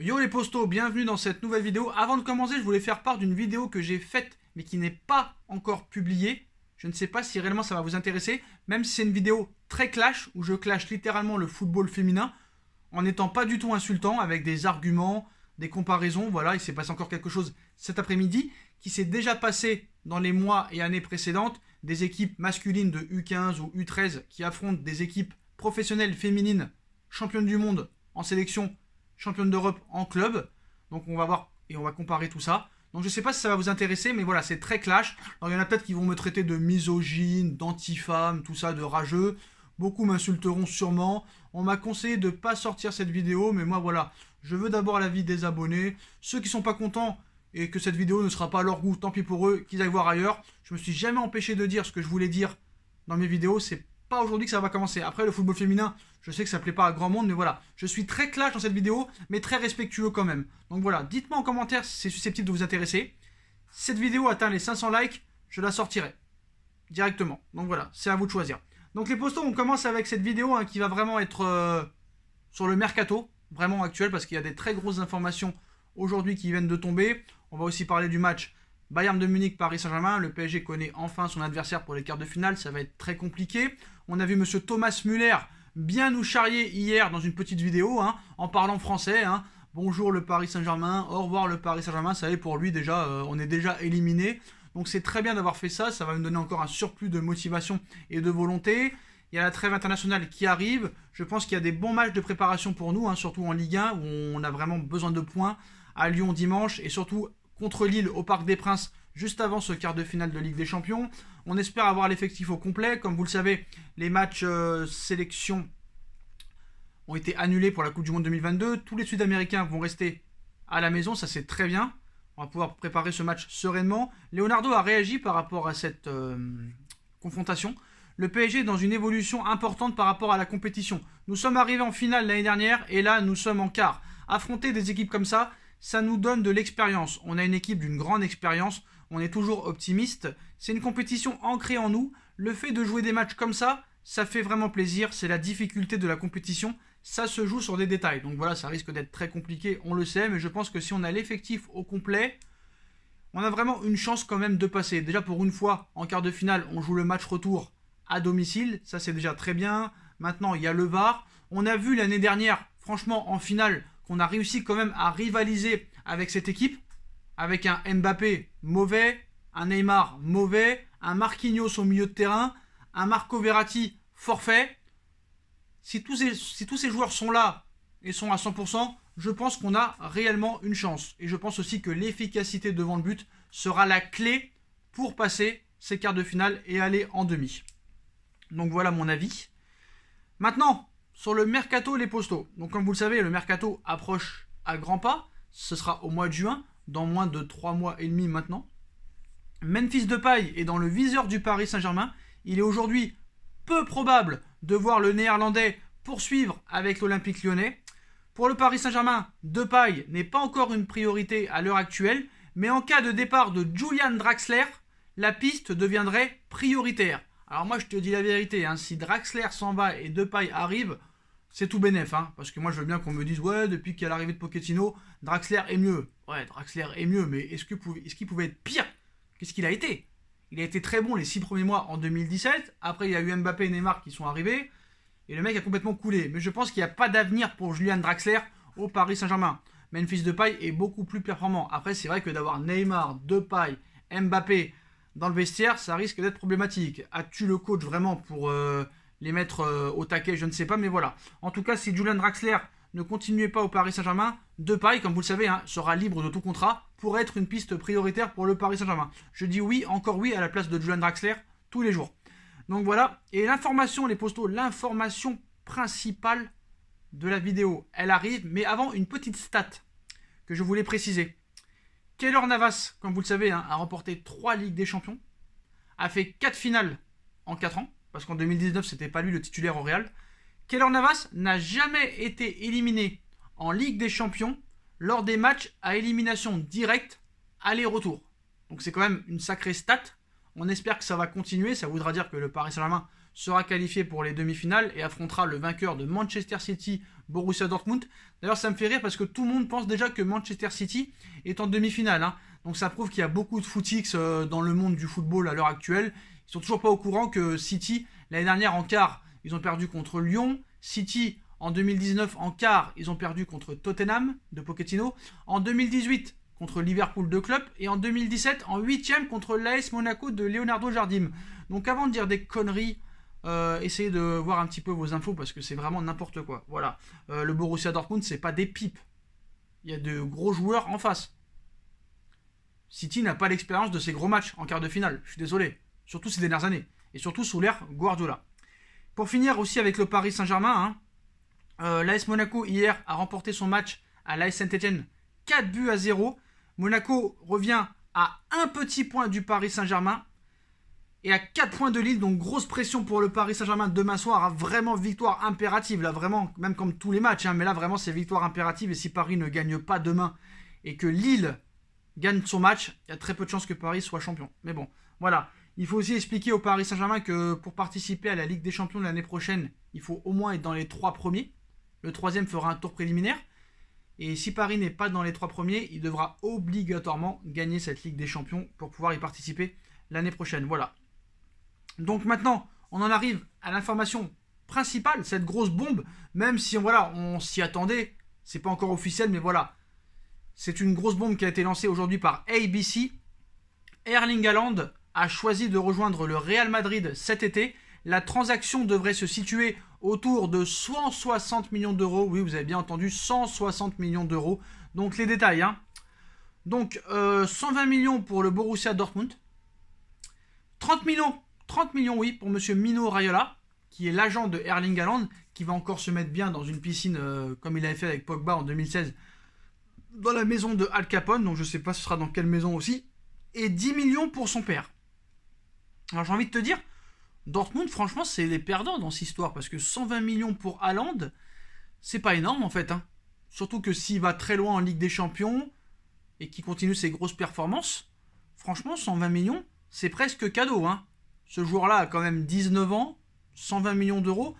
Yo les postos, bienvenue dans cette nouvelle vidéo. Avant de commencer, je voulais faire part d'une vidéo que j'ai faite mais qui n'est pas encore publiée. Je ne sais pas si réellement ça va vous intéresser, même si c'est une vidéo très clash où je clash littéralement le football féminin en n'étant pas du tout insultant avec des arguments, des comparaisons. Voilà, il s'est passé encore quelque chose cet après-midi qui s'est déjà passé dans les mois et années précédentes des équipes masculines de U15 ou U13 qui affrontent des équipes professionnelles féminines championnes du monde en sélection championne d'Europe en club. Donc on va voir et on va comparer tout ça. Donc je sais pas si ça va vous intéresser, mais voilà, c'est très clash. Alors il y en a peut-être qui vont me traiter de misogyne, d'antifemme, tout ça, de rageux. Beaucoup m'insulteront sûrement. On m'a conseillé de pas sortir cette vidéo, mais moi voilà, je veux d'abord l'avis des abonnés. Ceux qui sont pas contents et que cette vidéo ne sera pas à leur goût, tant pis pour eux, qu'ils aillent voir ailleurs. Je me suis jamais empêché de dire ce que je voulais dire dans mes vidéos, c'est aujourd'hui que ça va commencer. Après, le football féminin, je sais que ça plaît pas à grand monde, mais voilà. Je suis très clash dans cette vidéo, mais très respectueux quand même. Donc voilà, dites-moi en commentaire si c'est susceptible de vous intéresser. Cette vidéo atteint les 500 likes, je la sortirai. Directement. Donc voilà, c'est à vous de choisir. Donc les postos on commence avec cette vidéo hein, qui va vraiment être euh, sur le mercato, vraiment actuel, parce qu'il y a des très grosses informations aujourd'hui qui viennent de tomber. On va aussi parler du match Bayern de Munich, Paris Saint-Germain. Le PSG connaît enfin son adversaire pour les quarts de finale. Ça va être très compliqué. On a vu monsieur Thomas Muller bien nous charrier hier dans une petite vidéo hein, en parlant français. Hein. Bonjour le Paris Saint-Germain, au revoir le Paris Saint-Germain, ça y est pour lui déjà, euh, on est déjà éliminé. Donc c'est très bien d'avoir fait ça, ça va nous donner encore un surplus de motivation et de volonté. Il y a la trêve internationale qui arrive. Je pense qu'il y a des bons matchs de préparation pour nous, hein, surtout en Ligue 1, où on a vraiment besoin de points. À Lyon dimanche et surtout contre Lille au Parc des Princes juste avant ce quart de finale de Ligue des Champions. On espère avoir l'effectif au complet. Comme vous le savez, les matchs euh, sélection ont été annulés pour la Coupe du Monde 2022. Tous les Sud-Américains vont rester à la maison, ça c'est très bien. On va pouvoir préparer ce match sereinement. Leonardo a réagi par rapport à cette euh, confrontation. Le PSG est dans une évolution importante par rapport à la compétition. Nous sommes arrivés en finale l'année dernière et là nous sommes en quart. Affronter des équipes comme ça, ça nous donne de l'expérience. On a une équipe d'une grande expérience on est toujours optimiste. C'est une compétition ancrée en nous. Le fait de jouer des matchs comme ça, ça fait vraiment plaisir. C'est la difficulté de la compétition. Ça se joue sur des détails. Donc voilà, ça risque d'être très compliqué, on le sait. Mais je pense que si on a l'effectif au complet, on a vraiment une chance quand même de passer. Déjà pour une fois, en quart de finale, on joue le match retour à domicile. Ça, c'est déjà très bien. Maintenant, il y a le VAR. On a vu l'année dernière, franchement, en finale, qu'on a réussi quand même à rivaliser avec cette équipe avec un Mbappé mauvais, un Neymar mauvais, un Marquinhos au milieu de terrain, un Marco Verratti forfait. Si tous ces, joueurs sont là et sont à 100%, je pense qu'on a réellement une chance. Et je pense aussi que l'efficacité devant le but sera la clé pour passer ces quarts de finale et aller en demi. Donc voilà mon avis. Maintenant, sur le mercato les postaux. Donc comme vous le savez, le mercato approche à grands pas. Ce sera au mois de juin dans moins de 3 mois et demi maintenant. Memphis Depay est dans le viseur du Paris Saint-Germain. Il est aujourd'hui peu probable de voir le Néerlandais poursuivre avec l'Olympique lyonnais. Pour le Paris Saint-Germain, Depay n'est pas encore une priorité à l'heure actuelle, mais en cas de départ de Julian Draxler, la piste deviendrait prioritaire. Alors moi je te dis la vérité, hein, si Draxler s'en va et Depay arrive, c'est tout bénef, hein, parce que moi je veux bien qu'on me dise ouais depuis qu'il y a l'arrivée de Pochettino, Draxler est mieux. Ouais, Draxler est mieux, mais est-ce qu'il pouvait être pire Qu'est-ce qu'il a été Il a été très bon les six premiers mois en 2017. Après il y a eu Mbappé et Neymar qui sont arrivés et le mec a complètement coulé. Mais je pense qu'il n'y a pas d'avenir pour Julian Draxler au Paris Saint-Germain. Memphis Depay est beaucoup plus performant. Après c'est vrai que d'avoir Neymar, Depay, Mbappé dans le vestiaire, ça risque d'être problématique. As-tu le coach vraiment pour euh, les mettre euh, au taquet, je ne sais pas, mais voilà. En tout cas, si Julian Draxler ne continuait pas au Paris Saint-Germain, Depay, comme vous le savez, hein, sera libre de tout contrat pour être une piste prioritaire pour le Paris Saint-Germain. Je dis oui, encore oui, à la place de Julian Draxler tous les jours. Donc voilà, et l'information, les postaux, l'information principale de la vidéo, elle arrive, mais avant, une petite stat que je voulais préciser. Keylor Navas, comme vous le savez, hein, a remporté 3 Ligues des Champions, a fait 4 finales en 4 ans, parce qu'en 2019, c'était pas lui le titulaire au Real. Keller Navas n'a jamais été éliminé en Ligue des Champions lors des matchs à élimination directe aller-retour. Donc c'est quand même une sacrée stat. On espère que ça va continuer. Ça voudra dire que le Paris Saint-Germain sera qualifié pour les demi-finales et affrontera le vainqueur de Manchester City, Borussia Dortmund. D'ailleurs, ça me fait rire parce que tout le monde pense déjà que Manchester City est en demi-finale. Hein. Donc ça prouve qu'il y a beaucoup de footix euh, dans le monde du football à l'heure actuelle ils sont toujours pas au courant que City, l'année dernière en quart, ils ont perdu contre Lyon. City, en 2019, en quart, ils ont perdu contre Tottenham de Pochettino. En 2018, contre Liverpool de Club, Et en 2017, en huitième, contre l'AS Monaco de Leonardo Jardim. Donc avant de dire des conneries, euh, essayez de voir un petit peu vos infos parce que c'est vraiment n'importe quoi. Voilà. Euh, le Borussia Dortmund, c'est pas des pipes. Il y a de gros joueurs en face. City n'a pas l'expérience de ces gros matchs en quart de finale. Je suis désolé surtout ces dernières années, et surtout sous l'ère Guardiola. Pour finir aussi avec le Paris Saint-Germain, hein, euh, l'AS Monaco hier a remporté son match à l'AS Saint-Etienne 4 buts à 0. Monaco revient à un petit point du Paris Saint-Germain et à 4 points de Lille, donc grosse pression pour le Paris Saint-Germain demain soir, ah, vraiment victoire impérative, là vraiment, même comme tous les matchs, hein. mais là vraiment c'est victoire impérative et si Paris ne gagne pas demain et que Lille gagne son match, il y a très peu de chances que Paris soit champion. Mais bon, voilà. Il faut aussi expliquer au Paris Saint-Germain que pour participer à la Ligue des Champions l'année prochaine, il faut au moins être dans les trois premiers. Le troisième fera un tour préliminaire. Et si Paris n'est pas dans les trois premiers, il devra obligatoirement gagner cette Ligue des Champions pour pouvoir y participer l'année prochaine. Voilà. Donc maintenant, on en arrive à l'information principale, cette grosse bombe, même si on, voilà, on s'y attendait, c'est pas encore officiel, mais voilà. C'est une grosse bombe qui a été lancée aujourd'hui par ABC. Erling Haaland a choisi de rejoindre le Real Madrid cet été. La transaction devrait se situer autour de 160 millions d'euros. Oui, vous avez bien entendu, 160 millions d'euros. Donc les détails. Hein. Donc 120 euh, millions pour le Borussia Dortmund. 30 millions, 30 millions oui, pour Monsieur Mino Raiola, qui est l'agent de Erling Haaland, qui va encore se mettre bien dans une piscine euh, comme il avait fait avec Pogba en 2016, dans la maison de Al Capone. Donc je ne sais pas ce sera dans quelle maison aussi. Et 10 millions pour son père. Alors j'ai envie de te dire, Dortmund, franchement, c'est les perdants dans cette histoire, parce que 120 millions pour Haaland, c'est pas énorme en fait. Hein. Surtout que s'il va très loin en Ligue des Champions et qu'il continue ses grosses performances, franchement, 120 millions, c'est presque cadeau. Hein. Ce joueur-là a quand même 19 ans, 120 millions d'euros.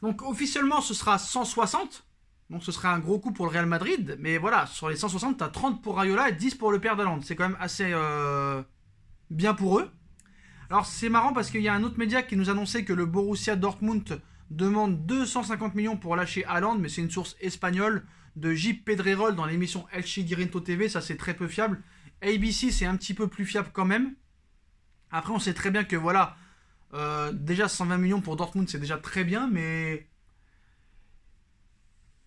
Donc officiellement, ce sera 160. Donc ce sera un gros coup pour le Real Madrid. Mais voilà, sur les 160, t'as 30 pour Rayola et 10 pour le père d'Alande. C'est quand même assez... Euh, Bien pour eux. Alors c'est marrant parce qu'il y a un autre média qui nous annonçait que le Borussia Dortmund demande 250 millions pour lâcher Haaland, mais c'est une source espagnole de J. Pedrerol dans l'émission El Chigirinto TV, ça c'est très peu fiable. ABC c'est un petit peu plus fiable quand même. Après on sait très bien que voilà, euh, déjà 120 millions pour Dortmund c'est déjà très bien, mais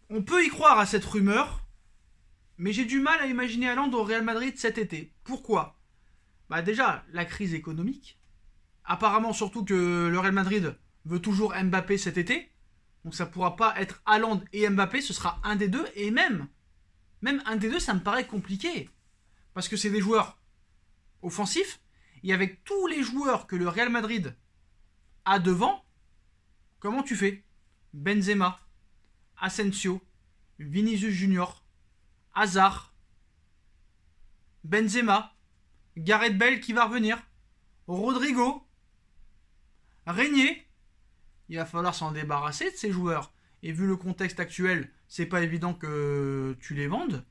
on peut y croire à cette rumeur, mais j'ai du mal à imaginer Haaland au Real Madrid cet été. Pourquoi bah déjà, la crise économique. Apparemment, surtout que le Real Madrid veut toujours Mbappé cet été. Donc ça pourra pas être Haaland et Mbappé, ce sera un des deux. Et même, même un des deux, ça me paraît compliqué. Parce que c'est des joueurs offensifs. Et avec tous les joueurs que le Real Madrid a devant, comment tu fais Benzema, Asensio, Vinicius Junior, Hazard, Benzema, Gareth Bell qui va revenir. Rodrigo. Régnier. Il va falloir s'en débarrasser de ces joueurs. Et vu le contexte actuel, c'est pas évident que tu les vendes.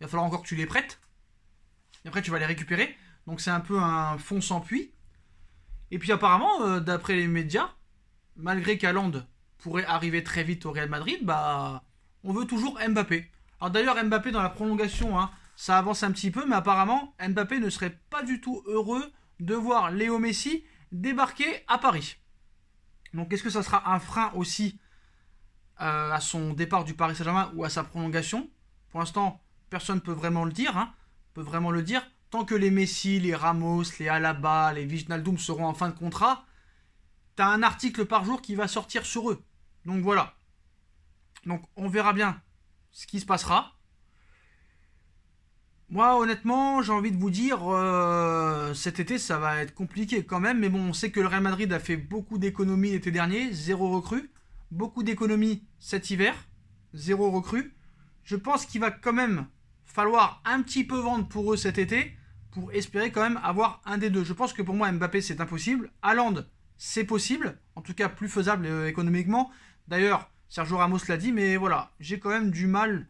Il va falloir encore que tu les prêtes. Et après, tu vas les récupérer. Donc c'est un peu un fond sans puits. Et puis apparemment, euh, d'après les médias, malgré qu'Alande pourrait arriver très vite au Real Madrid, bah, on veut toujours Mbappé. Alors d'ailleurs, Mbappé dans la prolongation, hein, ça avance un petit peu, mais apparemment, Mbappé ne serait pas du tout heureux de voir Léo Messi débarquer à Paris. Donc est-ce que ça sera un frein aussi euh, à son départ du Paris Saint-Germain ou à sa prolongation Pour l'instant, personne ne peut vraiment le dire. Hein. peut vraiment le dire. Tant que les Messi, les Ramos, les Alaba, les Viginaldoum seront en fin de contrat, t'as un article par jour qui va sortir sur eux. Donc voilà. Donc on verra bien ce qui se passera. Moi, honnêtement, j'ai envie de vous dire, euh, cet été, ça va être compliqué quand même. Mais bon, on sait que le Real Madrid a fait beaucoup d'économies l'été dernier, zéro recrue. Beaucoup d'économies cet hiver, zéro recrue. Je pense qu'il va quand même falloir un petit peu vendre pour eux cet été, pour espérer quand même avoir un des deux. Je pense que pour moi, Mbappé, c'est impossible. Haaland, c'est possible, en tout cas plus faisable euh, économiquement. D'ailleurs, Sergio Ramos l'a dit, mais voilà, j'ai quand même du mal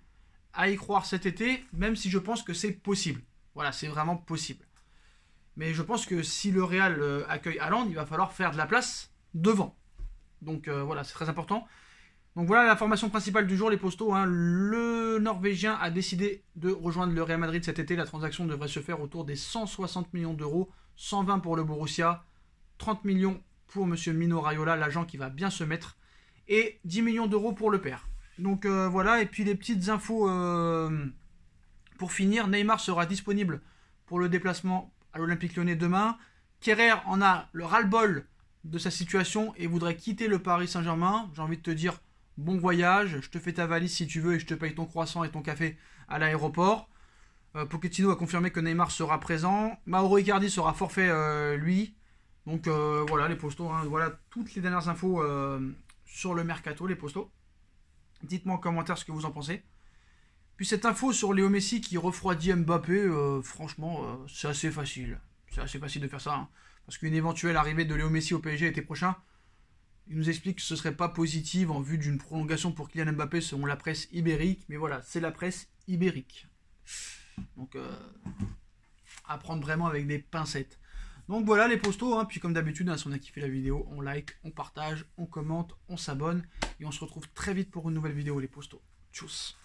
à y croire cet été, même si je pense que c'est possible. Voilà, c'est vraiment possible. Mais je pense que si le Real euh, accueille Haaland, il va falloir faire de la place devant. Donc euh, voilà, c'est très important. Donc voilà la formation principale du jour, les postaux. Hein. Le Norvégien a décidé de rejoindre le Real Madrid cet été. La transaction devrait se faire autour des 160 millions d'euros, 120 pour le Borussia, 30 millions pour Monsieur Mino Raiola, l'agent qui va bien se mettre, et 10 millions d'euros pour le père. Donc euh, voilà, et puis les petites infos euh, pour finir. Neymar sera disponible pour le déplacement à l'Olympique lyonnais demain. Kerrer en a le ras-le-bol de sa situation et voudrait quitter le Paris Saint-Germain. J'ai envie de te dire bon voyage, je te fais ta valise si tu veux et je te paye ton croissant et ton café à l'aéroport. Euh, Pochettino a confirmé que Neymar sera présent. Mauro Icardi sera forfait lui. Donc voilà les postos, hein. voilà toutes les dernières infos sur le mercato les postos. Dites-moi en commentaire ce que vous en pensez. Puis cette info sur Léo Messi qui refroidit Mbappé, euh, franchement, euh, c'est assez facile. C'est assez facile de faire ça. Hein. Parce qu'une éventuelle arrivée de Léo Messi au PSG l'été prochain, il nous explique que ce ne serait pas positif en vue d'une prolongation pour Kylian Mbappé selon la presse ibérique. Mais voilà, c'est la presse ibérique. Donc, euh, à prendre vraiment avec des pincettes. Donc voilà les postos, hein. puis comme d'habitude, hein, si on a kiffé la vidéo, on like, on partage, on commente, on s'abonne, et on se retrouve très vite pour une nouvelle vidéo les postos. Tchuss